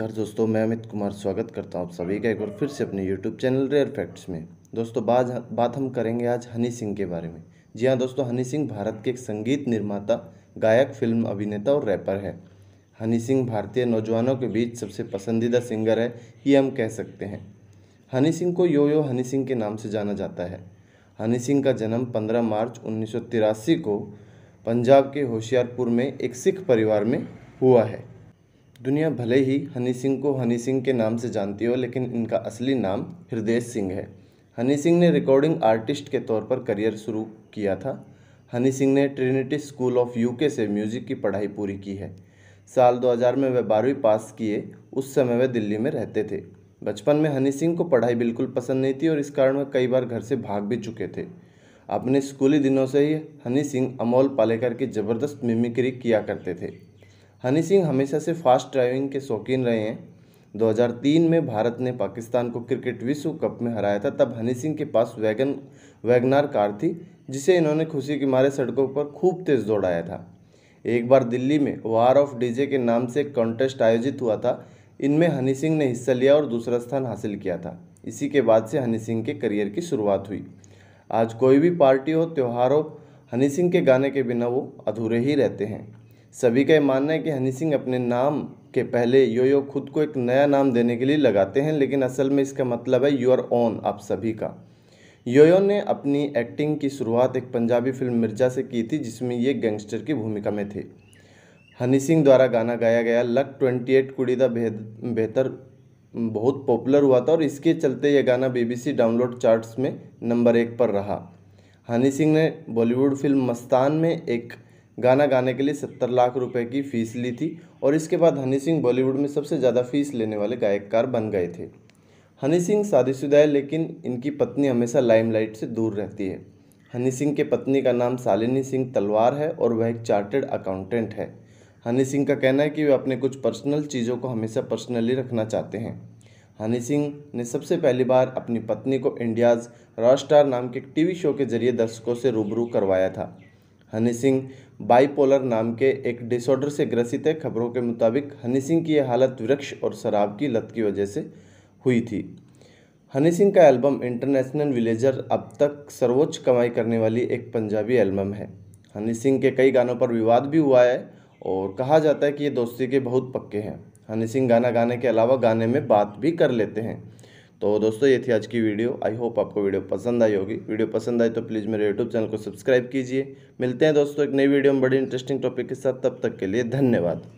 नमस्कार दोस्तों मैं अमित कुमार स्वागत करता हूं आप सभी का एक बार फिर से अपने यूट्यूब चैनल रेयर फैक्ट्स में दोस्तों बाज बात हम करेंगे आज हनी सिंह के बारे में जी हां दोस्तों हनी सिंह भारत के एक संगीत निर्माता गायक फिल्म अभिनेता और रैपर है हनी सिंह भारतीय नौजवानों के बीच सबसे पसंदीदा सिंगर है ये हम कह सकते हैं हनी सिंह को यो यो हनी सिंह के नाम से जाना जाता है हनी सिंह का जन्म पंद्रह मार्च उन्नीस को पंजाब के होशियारपुर में एक सिख परिवार में हुआ है दुनिया भले ही हनी सिंह को हनी सिंह के नाम से जानती हो लेकिन इनका असली नाम हृदय सिंह है हनी सिंह ने रिकॉर्डिंग आर्टिस्ट के तौर पर करियर शुरू किया था हनी सिंह ने ट्रिनिटी स्कूल ऑफ यूके से म्यूजिक की पढ़ाई पूरी की है साल 2000 में वह बारहवीं पास किए उस समय वह दिल्ली में रहते थे बचपन में हनी सिंह को पढ़ाई बिल्कुल पसंद नहीं थी और इस कारण वह कई बार घर से भाग भी चुके थे अपने स्कूली दिनों से ही हनी सिंह अमोल पालेकर की ज़बरदस्त मिमिक्री किया करते थे हनी सिंह हमेशा से फास्ट ड्राइविंग के शौकीन रहे हैं 2003 में भारत ने पाकिस्तान को क्रिकेट विश्व कप में हराया था तब हनी सिंह के पास वैगन वैगनार कार थी जिसे इन्होंने खुशी के मारे सड़कों पर खूब तेज दौड़ाया था एक बार दिल्ली में वार ऑफ डीजे के नाम से एक कॉन्टेस्ट आयोजित हुआ था इनमें हनी सिंह ने हिस्सा लिया और दूसरा स्थान हासिल किया था इसी के बाद से हनी सिंह के करियर की शुरुआत हुई आज कोई भी पार्टी हो त्यौहार हो हनी सिंह के गाने के बिना वो अधूरे ही रहते हैं सभी का यह मानना है कि हनी सिंह अपने नाम के पहले यो यो खुद को एक नया नाम देने के लिए लगाते हैं लेकिन असल में इसका मतलब है योर ओन आप सभी का योयो ने अपनी एक्टिंग की शुरुआत एक पंजाबी फिल्म मिर्जा से की थी जिसमें ये गैंगस्टर की भूमिका में थे हनी सिंह द्वारा गाना गाया गया लक ट्वेंटी एट कुड़ी दा बेहतर बहुत पॉपुलर हुआ था और इसके चलते यह गाना बीबीसी डाउनलोड चार्ट्स में नंबर एक पर रहा हनी सिंह ने बॉलीवुड फिल्म मस्तान में एक गाना गाने के लिए सत्तर लाख रुपए की फ़ीस ली थी और इसके बाद हनी सिंह बॉलीवुड में सबसे ज़्यादा फ़ीस लेने वाले गायककार बन गए थे हनी सिंह शादीशुदा है लेकिन इनकी पत्नी हमेशा लाइमलाइट से दूर रहती है हनी सिंह के पत्नी का नाम शालिनी सिंह तलवार है और वह एक चार्टर्ड अकाउंटेंट है हनी सिंह का कहना है कि वे अपने कुछ पर्सनल चीज़ों को हमेशा पर्सनली रखना चाहते हैं हनी सिंह ने सबसे पहली बार अपनी पत्नी को इंडियाज़ रॉ स्टार नाम के टीवी शो के जरिए दर्शकों से रूबरू करवाया था हनी सिंह बाईपोलर नाम के एक डिसऑर्डर से ग्रसित है खबरों के मुताबिक हनी सिंह की यह हालत वृक्ष और शराब की लत की वजह से हुई थी हनी सिंह का एल्बम इंटरनेशनल विलेजर अब तक सर्वोच्च कमाई करने वाली एक पंजाबी एल्बम है हनी सिंह के कई गानों पर विवाद भी हुआ है और कहा जाता है कि ये दोस्ती के बहुत पक्के हैं हनी सिंह गाना गाने के अलावा गाने में बात भी कर लेते हैं तो दोस्तों ये थी आज की वीडियो आई होप आपको वीडियो पसंद आई होगी वीडियो पसंद आई तो प्लीज़ मेरे यूट्यूब चैनल को सब्सक्राइब कीजिए मिलते हैं दोस्तों एक नई वीडियो में बड़ी इंटरेस्टिंग टॉपिक के साथ तब तक के लिए धन्यवाद